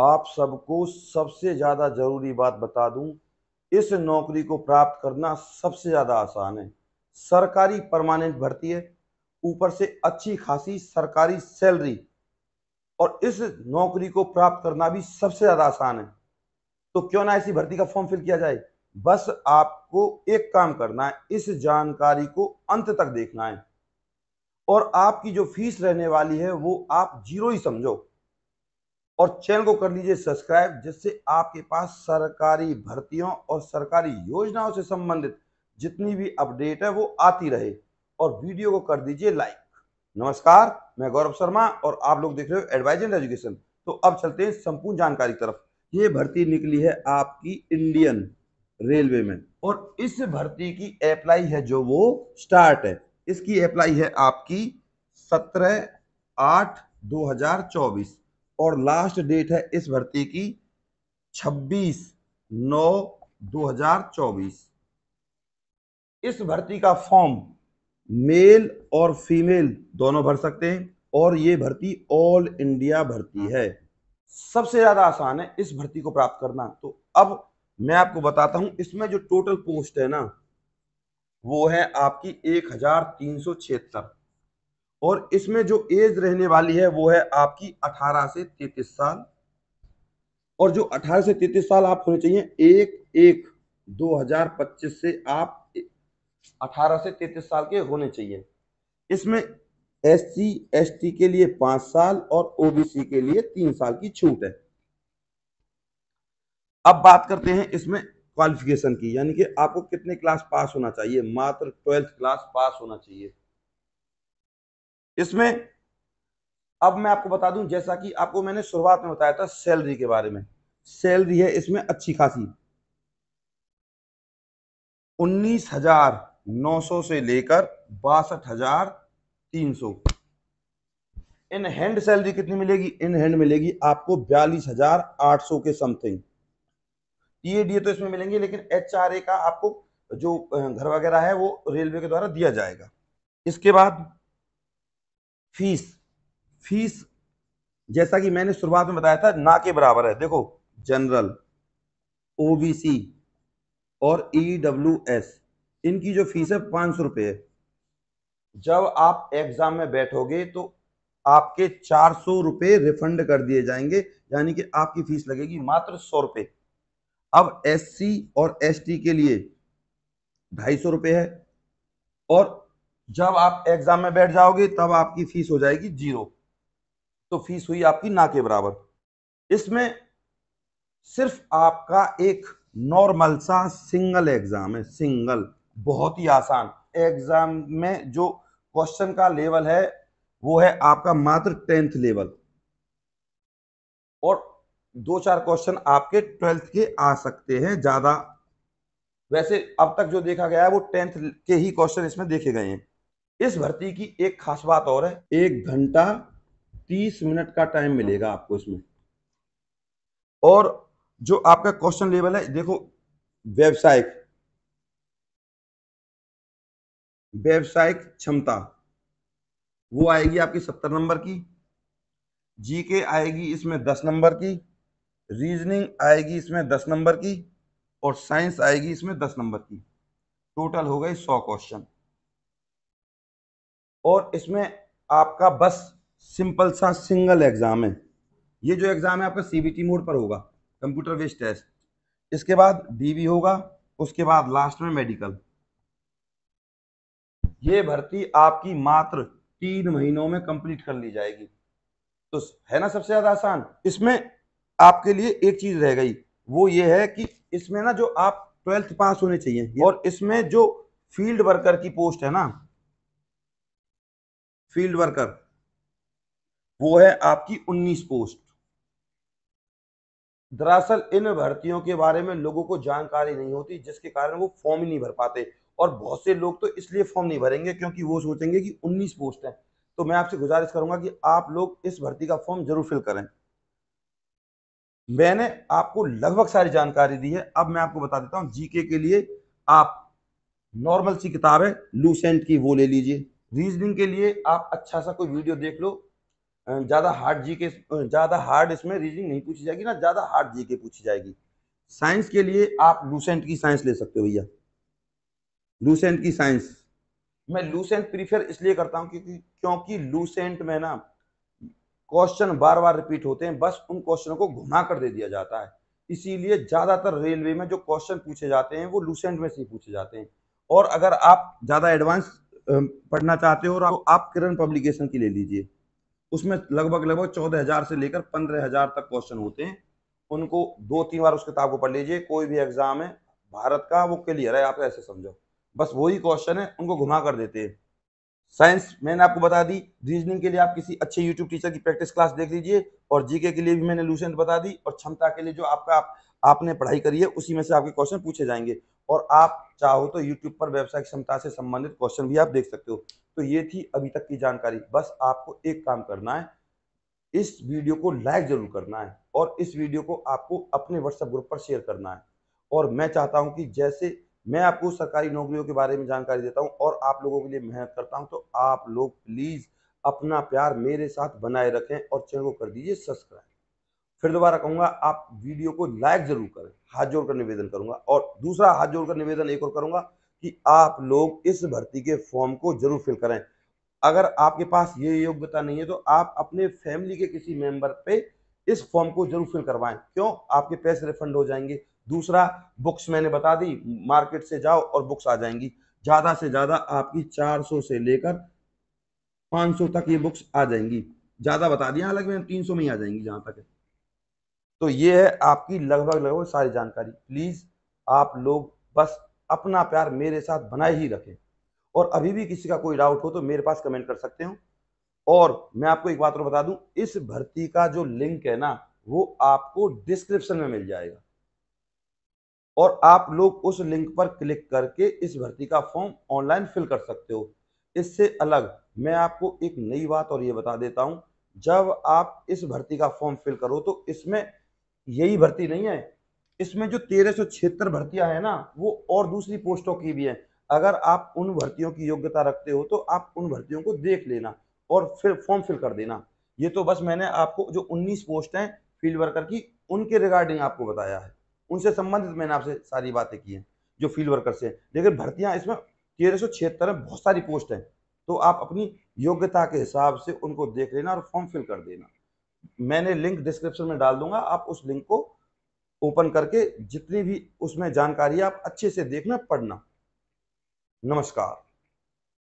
आप सबको सबसे ज़्यादा ज़रूरी बात बता दूं इस नौकरी को प्राप्त करना सबसे ज़्यादा आसान है सरकारी परमानेंट भर्ती है ऊपर से अच्छी खासी सरकारी सैलरी और इस नौकरी को प्राप्त करना भी सबसे ज़्यादा आसान है तो क्यों ना ऐसी भर्ती का फॉर्म फिल किया जाए बस आपको एक काम करना है इस जानकारी को अंत तक देखना है और आपकी जो फीस रहने वाली है वो आप जीरो ही समझो और चैनल को कर लीजिए सब्सक्राइब जिससे आपके पास सरकारी भर्तियों और सरकारी योजनाओं से संबंधित जितनी भी अपडेट है वो आती रहे और वीडियो को कर दीजिए लाइक नमस्कार मैं गौरव शर्मा और आप लोग देख रहे हो एडवाइजेंट एजुकेशन तो अब चलते हैं संपूर्ण जानकारी की तरफ ये भर्ती निकली है आपकी इंडियन रेलवे में और इस भर्ती की अप्लाई है जो वो स्टार्ट है इसकी अप्लाई है आपकी सत्रह आठ दो हजार चौबीस और लास्ट डेट है इस भर्ती की 26 नौ 2024 इस भर्ती का फॉर्म मेल और फीमेल दोनों भर सकते हैं और ये भर्ती ऑल इंडिया भर्ती है सबसे ज्यादा आसान है इस भर्ती को प्राप्त करना तो अब मैं आपको बताता हूं इसमें जो टोटल पोस्ट है ना वो है आपकी एक हजार तीन सौ छिहत्तर और इसमें जो एज रहने वाली है वो है आपकी 18 से 33 साल और जो 18 से 33 साल आप होने चाहिए एक एक 2025 से आप 18 से 33 साल के होने चाहिए इसमें एस सी एस टी के लिए पांच साल और ओबीसी के लिए तीन साल की छूट है अब बात करते हैं इसमें क्वालिफिकेशन की यानी कि आपको कितने क्लास पास होना चाहिए मात्र ट्वेल्थ क्लास पास होना चाहिए इसमें अब मैं आपको बता दूं जैसा कि आपको मैंने शुरुआत में बताया था सैलरी के बारे में सैलरी है इसमें अच्छी खासी उन्नीस हजार नौ सौ से लेकर बासठ हजार तीन सौ इन हैंड सैलरी कितनी मिलेगी इन हैंड मिलेगी आपको बयालीस हजार आठ सौ के समथिंग टीएडीए तो इसमें मिलेंगे लेकिन एचआरए का आपको जो घर वगैरह है वो रेलवे के द्वारा दिया जाएगा इसके बाद फीस फीस जैसा कि मैंने शुरुआत में बताया था ना के बराबर है देखो जनरल ओबीसी और ईडब्ल्यू e एस इनकी जो फीस है पांच सौ रुपये जब आप एग्जाम में बैठोगे तो आपके चार सौ रुपये रिफंड कर दिए जाएंगे यानी कि आपकी फीस लगेगी मात्र सौ रुपये अब एससी और एसटी के लिए ढाई सौ रुपये है और जब आप एग्जाम में बैठ जाओगे तब आपकी फीस हो जाएगी जीरो तो फीस हुई आपकी ना के बराबर इसमें सिर्फ आपका एक नॉर्मल सा सिंगल एग्जाम है सिंगल बहुत ही आसान एग्जाम में जो क्वेश्चन का लेवल है वो है आपका मात्र टेंथ लेवल और दो चार क्वेश्चन आपके ट्वेल्थ के आ सकते हैं ज्यादा वैसे अब तक जो देखा गया है वो टेंथ के ही क्वेश्चन इसमें देखे गए हैं इस भर्ती की एक खास बात और है एक घंटा तीस मिनट का टाइम मिलेगा आपको इसमें और जो आपका क्वेश्चन लेवल है देखो व्यावसायिक व्यावसायिक क्षमता वो आएगी आपकी सत्तर नंबर की जीके आएगी इसमें दस नंबर की रीजनिंग आएगी इसमें दस नंबर की और साइंस आएगी इसमें दस नंबर की टोटल हो गई सौ क्वेश्चन और इसमें आपका बस सिंपल सा सिंगल एग्ज़ाम है ये जो एग्ज़ाम है आपका सीबीटी मोड पर होगा कंप्यूटर बेस्ड टेस्ट इसके बाद डीवी होगा उसके बाद लास्ट में मेडिकल ये भर्ती आपकी मात्र तीन महीनों में कंप्लीट कर ली जाएगी तो है ना सबसे ज़्यादा आसान इसमें आपके लिए एक चीज़ रह गई वो ये है कि इसमें ना जो आप ट्वेल्थ पास होने चाहिए और इसमें जो फील्ड वर्कर की पोस्ट है ना फील्ड वर्कर वो है आपकी 19 पोस्ट दरअसल इन भर्तियों के बारे में लोगों को जानकारी नहीं होती जिसके कारण वो फॉर्म ही नहीं भर पाते और बहुत से लोग तो इसलिए फॉर्म नहीं भरेंगे क्योंकि वो सोचेंगे कि 19 पोस्ट है तो मैं आपसे गुजारिश करूंगा कि आप लोग इस भर्ती का फॉर्म जरूर फिल करें मैंने आपको लगभग सारी जानकारी दी है अब मैं आपको बता देता हूं जीके के लिए आप नॉर्मल सी किताब है लूसेंट की वो ले लीजिए रीजनिंग के लिए आप अच्छा सा कोई वीडियो देख लो ज़्यादा हार्ड जी के ज़्यादा हार्ड इसमें रीजनिंग नहीं पूछी जाएगी ना ज़्यादा हार्ड जी के पूछी जाएगी साइंस के लिए आप लूसेंट की साइंस ले सकते हो भैया लूसेंट की साइंस मैं लूसेंट प्रीफर इसलिए करता हूँ क्योंकि क्योंकि लूसेंट में ना क्वेश्चन बार बार रिपीट होते हैं बस उन क्वेश्चनों को घुमा कर दे दिया जाता है इसीलिए ज़्यादातर रेलवे में जो क्वेश्चन पूछे जाते हैं वो लूसेंट में से ही पूछे जाते हैं और अगर आप ज़्यादा एडवांस पढ़ना चाहते हो और आप, किरण पब्लिकेशन की ले लीजिए उसमें लगभग लगभग चौदह हजार से लेकर पंद्रह हजार तक क्वेश्चन होते हैं उनको दो तीन बार उस किताब को पढ़ लीजिए कोई भी एग्जाम है भारत का वो क्लियर है आप ऐसे समझो बस वही क्वेश्चन है उनको घुमा कर देते हैं साइंस मैंने आपको बता दी रीजनिंग के लिए आप किसी अच्छे यूट्यूब टीचर की प्रैक्टिस क्लास देख लीजिए और जीके के लिए भी मैंने लूसेंट बता दी और क्षमता के लिए जो आपका आप, आपने पढ़ाई करी है उसी में से आपके क्वेश्चन पूछे जाएंगे और आप चाहो तो यूट्यूब पर व्यवसाय क्षमता से संबंधित क्वेश्चन भी आप देख सकते हो तो ये थी अभी तक की जानकारी बस आपको एक काम करना है इस वीडियो को लाइक जरूर करना है और इस वीडियो को आपको अपने व्हाट्सएप ग्रुप पर शेयर करना है और मैं चाहता हूँ कि जैसे मैं आपको सरकारी नौकरियों के बारे में जानकारी देता हूँ और आप लोगों के लिए मेहनत करता हूँ तो आप लोग प्लीज़ अपना प्यार मेरे साथ बनाए रखें और चैनल को कर दीजिए सब्सक्राइब फिर दोबारा कहूंगा आप वीडियो को लाइक ज़रूर करें हाथ जोड़कर कर निवेदन करूंगा और दूसरा हाथ जोड़कर कर निवेदन एक और करूंगा कि आप लोग इस भर्ती के फॉर्म को जरूर फिल करें अगर आपके पास ये योग्यता नहीं है तो आप अपने फैमिली के किसी मेंबर पे इस फॉर्म को जरूर फिल करवाएं क्यों आपके पैसे रिफंड हो जाएंगे दूसरा बुक्स मैंने बता दी मार्केट से जाओ और बुक्स आ जाएंगी ज़्यादा से ज़्यादा आपकी चार से लेकर 500 तक ये बुक्स आ जाएंगी ज़्यादा बता दिया हालांकि मैंने तीन में ही आ जाएंगी जहां तक है तो ये है आपकी लगभग लगभग सारी जानकारी प्लीज़ आप लोग बस अपना प्यार मेरे साथ बनाए ही रखें और अभी भी किसी का कोई डाउट हो तो मेरे पास कमेंट कर सकते हो और मैं आपको एक बात और बता दूं इस भर्ती का जो लिंक है ना वो आपको डिस्क्रिप्शन में मिल जाएगा और आप लोग उस लिंक पर क्लिक करके इस भर्ती का फॉर्म ऑनलाइन फिल कर सकते हो इससे अलग मैं आपको एक नई बात और ये बता देता हूं जब आप इस भर्ती का फॉर्म फिल करो तो इसमें यही भर्ती नहीं है इसमें जो तेरह सौ छिहत्तर भर्तियां हैं ना वो और दूसरी पोस्टों की भी हैं अगर आप उन भर्तियों की योग्यता रखते हो तो आप उन भर्तियों को देख लेना और फिर फॉर्म फिल कर देना ये तो बस मैंने आपको जो 19 पोस्ट हैं फील्ड वर्कर की उनके रिगार्डिंग आपको बताया है उनसे संबंधित मैंने आपसे सारी बातें की हैं जो फील्ड वर्कर से लेकिन भर्तियाँ इसमें तेरह सौ छिहत्तर में बहुत सारी पोस्ट हैं तो आप अपनी योग्यता के हिसाब से उनको देख लेना और फॉर्म फिल कर देना मैंने लिंक डिस्क्रिप्शन में डाल दूंगा आप उस लिंक को ओपन करके जितनी भी उसमें जानकारी आप अच्छे से देखना पढ़ना नमस्कार